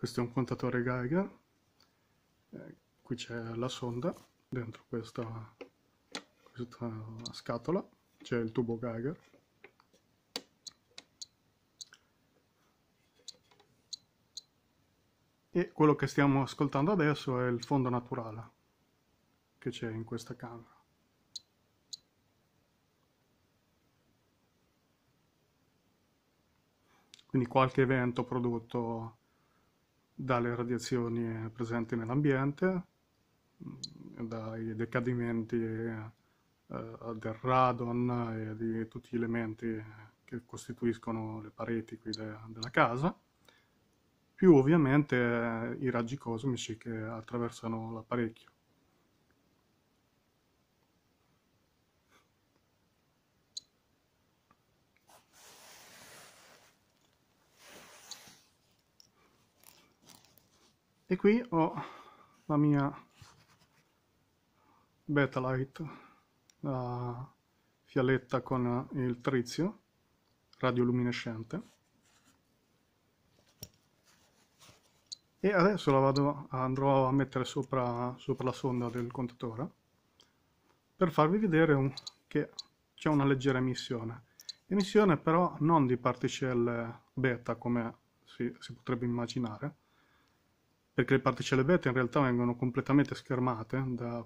questo è un contatore Geiger eh, qui c'è la sonda dentro questa, questa scatola c'è il tubo Geiger e quello che stiamo ascoltando adesso è il fondo naturale che c'è in questa camera quindi qualche evento prodotto dalle radiazioni presenti nell'ambiente, mm, dai decadimenti eh, del radon e di tutti gli elementi che costituiscono le pareti qui de della casa, più ovviamente i raggi cosmici che attraversano l'apparecchio. e qui ho la mia beta light la fialetta con il trizio radioluminescente e adesso la vado, andrò a mettere sopra, sopra la sonda del contatore per farvi vedere un, che c'è una leggera emissione emissione però non di particelle beta come si, si potrebbe immaginare perché le particelle beta in realtà vengono completamente schermate da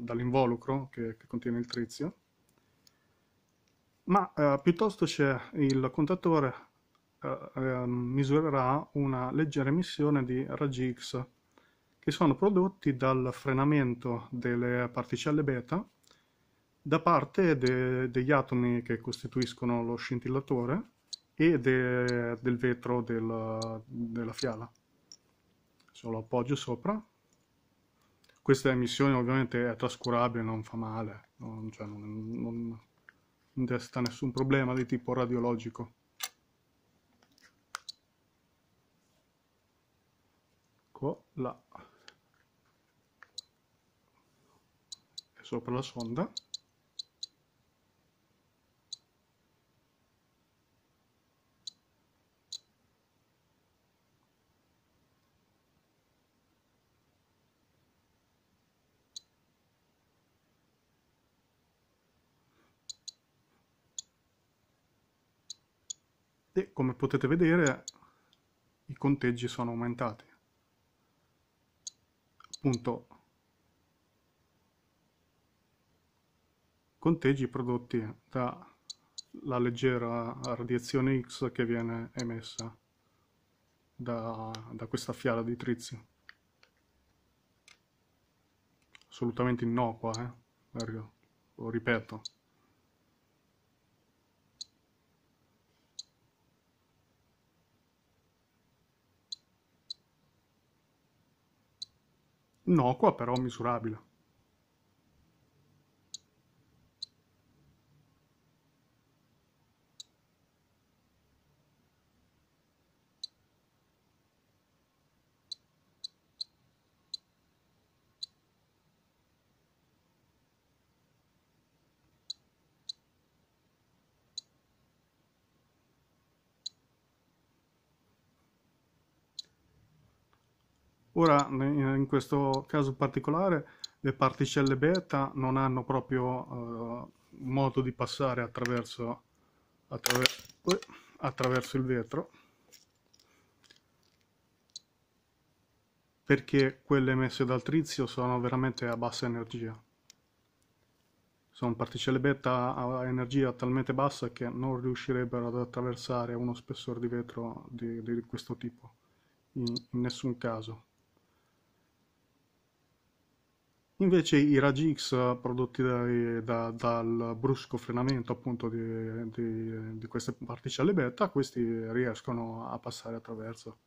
dall'involucro che, che, contiene il trizio, ma eh, piuttosto c'è il contatore eh, ehm, misurerà una leggera emissione di raggi X che sono prodotti dal frenamento delle particelle beta da parte de degli atomi che costituiscono lo scintillatore e de del vetro del, della fiala se lo appoggio sopra questa emissione ovviamente è trascurabile non fa male non, cioè non, non, non desta nessun problema di tipo radiologico ecco là e sopra la sonda e come potete vedere i conteggi sono aumentati. Appunto, conteggi prodotti dalla leggera radiazione X che viene emessa da, da questa fiala di trizio. Assolutamente innocua, eh? Lo ripeto. No, qua però misurabile Ora, in questo caso particolare, le particelle beta non hanno proprio eh, modo di passare attraverso, attraver eh, attraverso il vetro, perché quelle emesse dal trizio sono veramente a bassa energia. Sono particelle beta a energia talmente bassa che non riuscirebbero ad attraversare uno spessore di vetro di, di questo tipo, in, in nessun caso. Invece i raggi X eh, prodotti da, eh, da, dal brusco frenamento appunto di, di, di, queste particelle beta, questi riescono a passare attraverso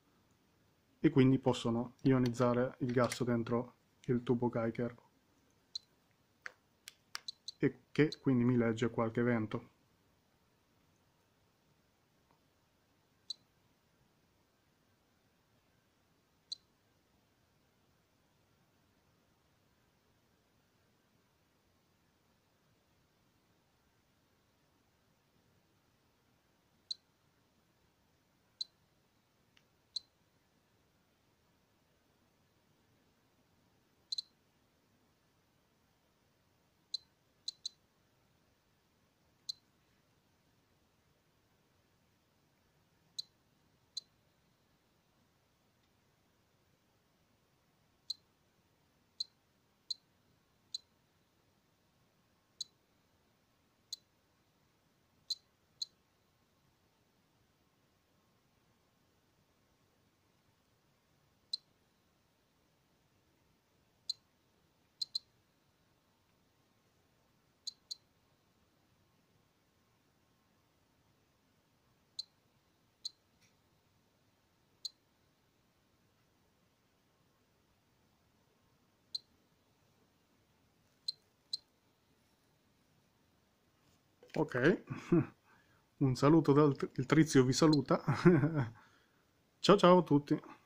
e quindi possono ionizzare il gas dentro il tubo Geiger e che quindi mi legge qualche vento. Ok, un saluto dal Trizio vi saluta. ciao ciao a tutti.